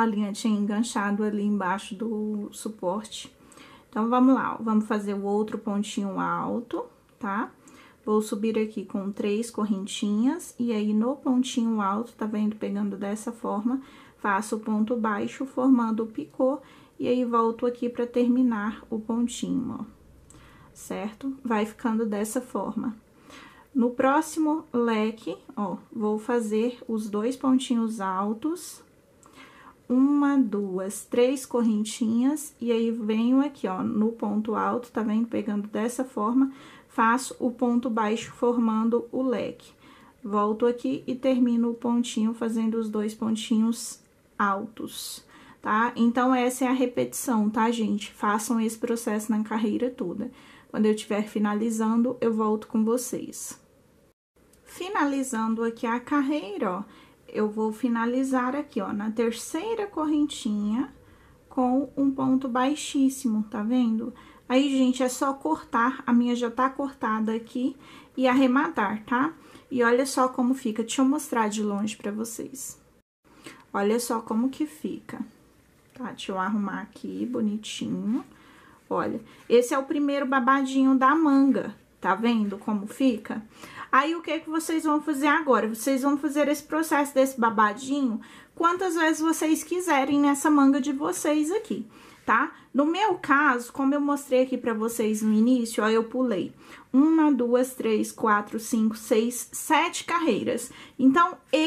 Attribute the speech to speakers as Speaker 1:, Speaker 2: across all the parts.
Speaker 1: a linha tinha enganchado ali embaixo do suporte. Então, vamos lá, ó, vamos fazer o outro pontinho alto, tá? Vou subir aqui com três correntinhas, e aí no pontinho alto, tá vendo? Pegando dessa forma, faço o ponto baixo, formando o picô, e aí volto aqui pra terminar o pontinho, ó, certo? Vai ficando dessa forma. No próximo leque, ó, vou fazer os dois pontinhos altos, uma, duas, três correntinhas, e aí venho aqui, ó, no ponto alto, tá vendo? Pegando dessa forma, faço o ponto baixo formando o leque. Volto aqui e termino o pontinho fazendo os dois pontinhos altos, tá? Então, essa é a repetição, tá, gente? Façam esse processo na carreira toda. Quando eu estiver finalizando, eu volto com vocês. Finalizando aqui a carreira, ó, eu vou finalizar aqui, ó, na terceira correntinha com um ponto baixíssimo, tá vendo? Aí, gente, é só cortar, a minha já tá cortada aqui e arrematar, tá? E olha só como fica, deixa eu mostrar de longe pra vocês. Olha só como que fica, tá? Deixa eu arrumar aqui, bonitinho. Olha, esse é o primeiro babadinho da manga, tá vendo como fica? Tá? Aí o que, que vocês vão fazer agora? Vocês vão fazer esse processo desse babadinho quantas vezes vocês quiserem nessa manga de vocês aqui, tá? No meu caso, como eu mostrei aqui pra vocês no início, ó, eu pulei uma, duas, três, quatro, cinco, seis, sete carreiras. Então, eu...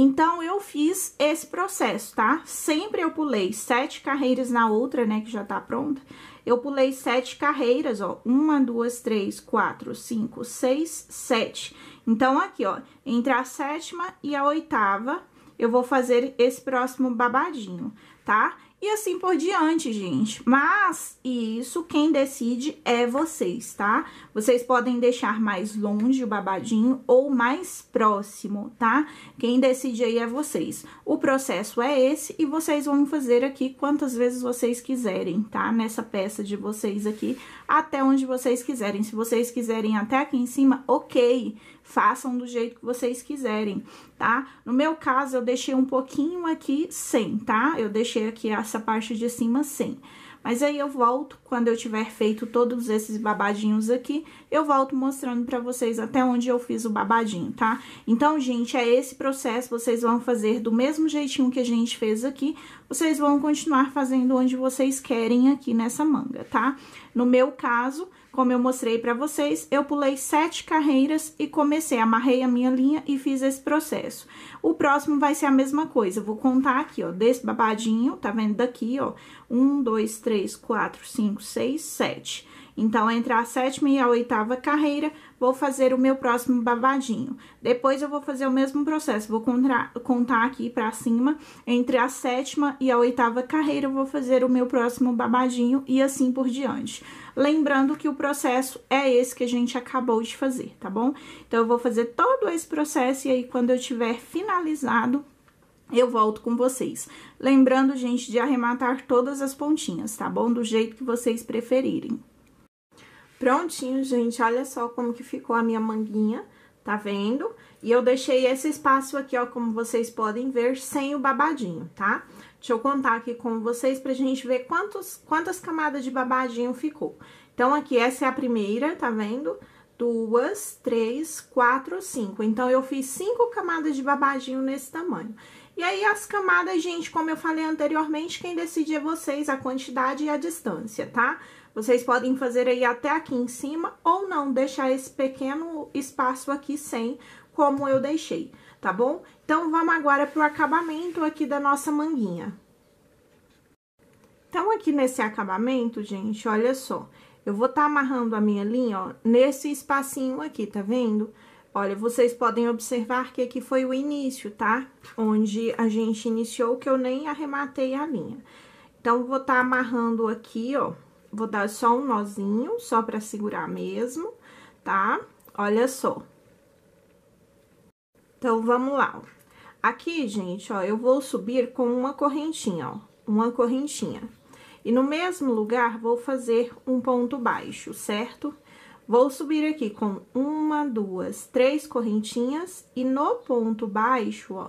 Speaker 1: Então, eu fiz esse processo, tá? Sempre eu pulei sete carreiras na outra, né, que já tá pronta eu pulei sete carreiras, ó. Uma, duas, três, quatro, cinco, seis, sete. Então, aqui, ó, entre a sétima e a oitava, eu vou fazer esse próximo babadinho, tá? e assim por diante, gente. Mas isso quem decide é vocês, tá? Vocês podem deixar mais longe o babadinho ou mais próximo, tá? Quem decide aí é vocês. O processo é esse e vocês vão fazer aqui quantas vezes vocês quiserem, tá? Nessa peça de vocês aqui, até onde vocês quiserem. Se vocês quiserem até aqui em cima, ok façam do jeito que vocês quiserem, tá? No meu caso, eu deixei um pouquinho aqui sem, tá? Eu deixei aqui essa parte de cima sem. Mas aí eu volto, quando eu tiver feito todos esses babadinhos aqui, eu volto mostrando pra vocês até onde eu fiz o babadinho, tá? Então, gente, é esse processo, vocês vão fazer do mesmo jeitinho que a gente fez aqui, vocês vão continuar fazendo onde vocês querem aqui nessa manga, tá? No meu caso, como eu mostrei pra vocês, eu pulei sete carreiras e comecei, amarrei a minha linha e fiz esse processo. O próximo vai ser a mesma coisa, vou contar aqui, ó, desse babadinho, tá vendo daqui, ó, um, dois, três, quatro, cinco, seis, sete. Então, entre a sétima e a oitava carreira, vou fazer o meu próximo babadinho. Depois eu vou fazer o mesmo processo, vou contar aqui para cima, entre a sétima e a oitava carreira eu vou fazer o meu próximo babadinho e assim por diante. Lembrando que o processo é esse que a gente acabou de fazer, tá bom? Então eu vou fazer todo esse processo e aí quando eu tiver finalizado, eu volto com vocês. Lembrando, gente, de arrematar todas as pontinhas, tá bom? Do jeito que vocês preferirem. Prontinho, gente, olha só como que ficou a minha manguinha, tá vendo? E eu deixei esse espaço aqui, ó, como vocês podem ver, sem o babadinho, tá? Deixa eu contar aqui com vocês pra gente ver quantos, quantas camadas de babadinho ficou. Então, aqui, essa é a primeira, tá vendo? Duas, três, quatro, cinco. Então, eu fiz cinco camadas de babadinho nesse tamanho. E aí as camadas, gente, como eu falei anteriormente, quem decide é vocês, a quantidade e a distância, tá? Vocês podem fazer aí até aqui em cima ou não, deixar esse pequeno espaço aqui sem, como eu deixei, tá bom? Então, vamos agora pro acabamento aqui da nossa manguinha. Então, aqui nesse acabamento, gente, olha só, eu vou estar tá amarrando a minha linha, ó, nesse espacinho aqui, tá vendo? Tá vendo? Olha, vocês podem observar que aqui foi o início, tá? Onde a gente iniciou, que eu nem arrematei a linha. Então, vou estar tá amarrando aqui, ó, vou dar só um nozinho, só pra segurar mesmo, tá? Olha só. Então, vamos lá. Aqui, gente, ó, eu vou subir com uma correntinha, ó, uma correntinha. E no mesmo lugar, vou fazer um ponto baixo, certo? Certo? Vou subir aqui com uma, duas, três correntinhas e no ponto baixo, ó,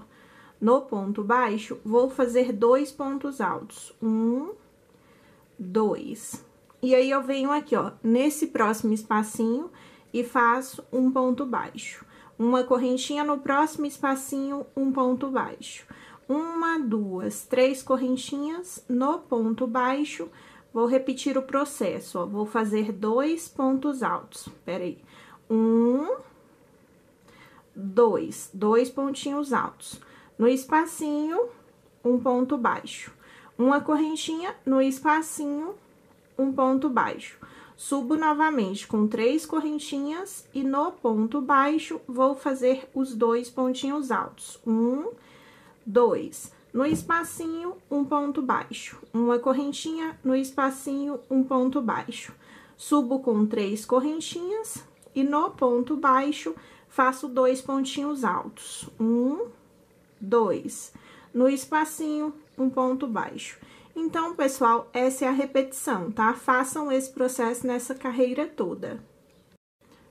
Speaker 1: no ponto baixo, vou fazer dois pontos altos. Um, dois. E aí, eu venho aqui, ó, nesse próximo espacinho e faço um ponto baixo. Uma correntinha no próximo espacinho, um ponto baixo. Uma, duas, três correntinhas no ponto baixo, Vou repetir o processo, ó, vou fazer dois pontos altos, peraí. Um, dois, dois pontinhos altos. No espacinho, um ponto baixo. Uma correntinha no espacinho, um ponto baixo. Subo novamente com três correntinhas e no ponto baixo, vou fazer os dois pontinhos altos. Um, dois no espacinho, um ponto baixo. Uma correntinha, no espacinho, um ponto baixo. Subo com três correntinhas e no ponto baixo, faço dois pontinhos altos. Um, dois. No espacinho, um ponto baixo. Então, pessoal, essa é a repetição, tá? Façam esse processo nessa carreira toda.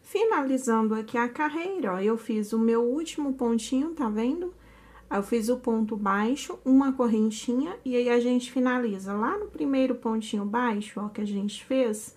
Speaker 1: Finalizando aqui a carreira, ó, eu fiz o meu último pontinho, tá vendo? Tá vendo? eu fiz o ponto baixo, uma correntinha, e aí a gente finaliza lá no primeiro pontinho baixo, ó, que a gente fez,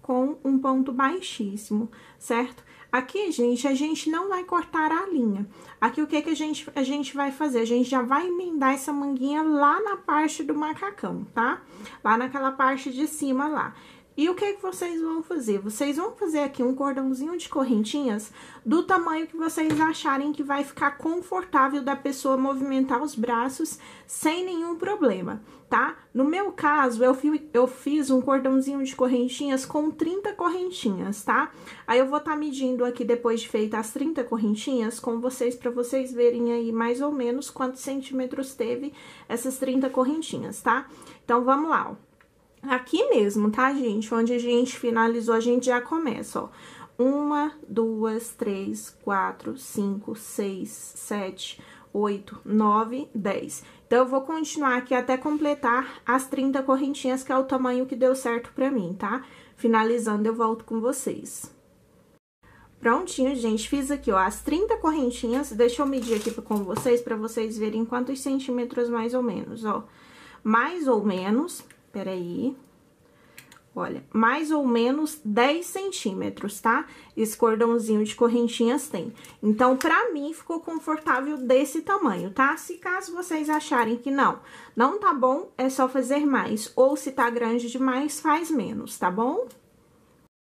Speaker 1: com um ponto baixíssimo, certo? Aqui, gente, a gente não vai cortar a linha. Aqui, o que que a gente, a gente vai fazer? A gente já vai emendar essa manguinha lá na parte do macacão, tá? Lá naquela parte de cima lá. E o que é que vocês vão fazer? Vocês vão fazer aqui um cordãozinho de correntinhas do tamanho que vocês acharem que vai ficar confortável da pessoa movimentar os braços sem nenhum problema, tá? No meu caso, eu, fi, eu fiz um cordãozinho de correntinhas com 30 correntinhas, tá? Aí eu vou estar tá medindo aqui depois de feitas as 30 correntinhas com vocês para vocês verem aí mais ou menos quantos centímetros teve essas 30 correntinhas, tá? Então, vamos lá, ó aqui mesmo, tá, gente? Onde a gente finalizou, a gente já começa, ó. Uma, duas, três, quatro, cinco, seis, sete, oito, nove, dez. Então, eu vou continuar aqui até completar as 30 correntinhas, que é o tamanho que deu certo pra mim, tá? Finalizando, eu volto com vocês. Prontinho, gente, fiz aqui, ó, as 30 correntinhas, deixa eu medir aqui com vocês, pra vocês verem quantos centímetros mais ou menos, ó. Mais ou menos, Peraí. Olha, mais ou menos 10 centímetros, tá? Esse cordãozinho de correntinhas tem. Então, pra mim, ficou confortável desse tamanho, tá? Se caso vocês acharem que não, não tá bom, é só fazer mais. Ou se tá grande demais, faz menos, tá bom?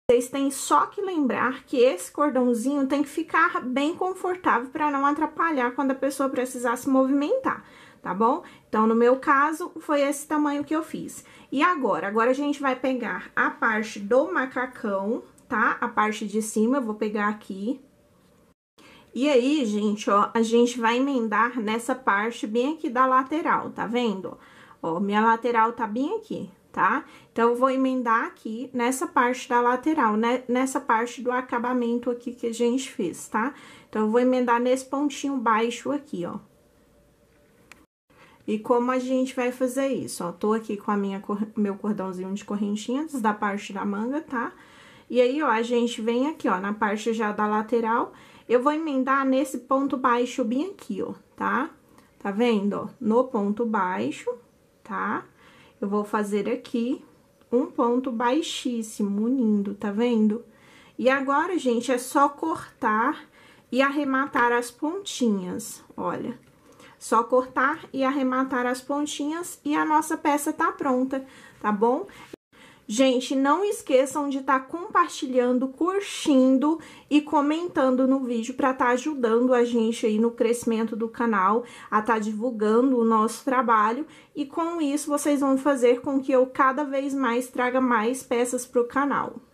Speaker 1: Vocês têm só que lembrar que esse cordãozinho tem que ficar bem confortável para não atrapalhar quando a pessoa precisar se movimentar tá bom? Então, no meu caso, foi esse tamanho que eu fiz. E agora? Agora a gente vai pegar a parte do macacão, tá? A parte de cima, eu vou pegar aqui. E aí, gente, ó, a gente vai emendar nessa parte bem aqui da lateral, tá vendo? Ó, minha lateral tá bem aqui, tá? Então, eu vou emendar aqui nessa parte da lateral, né? Nessa parte do acabamento aqui que a gente fez, tá? Então, eu vou emendar nesse pontinho baixo aqui, ó. E como a gente vai fazer isso? Ó, tô aqui com a minha meu cordãozinho de correntinhas da parte da manga, tá? E aí, ó, a gente vem aqui, ó, na parte já da lateral, eu vou emendar nesse ponto baixo bem aqui, ó, tá? Tá vendo, ó? No ponto baixo, tá? Eu vou fazer aqui um ponto baixíssimo, unindo, tá vendo? E agora, gente, é só cortar e arrematar as pontinhas, olha. Só cortar e arrematar as pontinhas e a nossa peça tá pronta, tá bom? Gente, não esqueçam de estar tá compartilhando, curtindo e comentando no vídeo para estar tá ajudando a gente aí no crescimento do canal, a estar tá divulgando o nosso trabalho e com isso vocês vão fazer com que eu cada vez mais traga mais peças para o canal.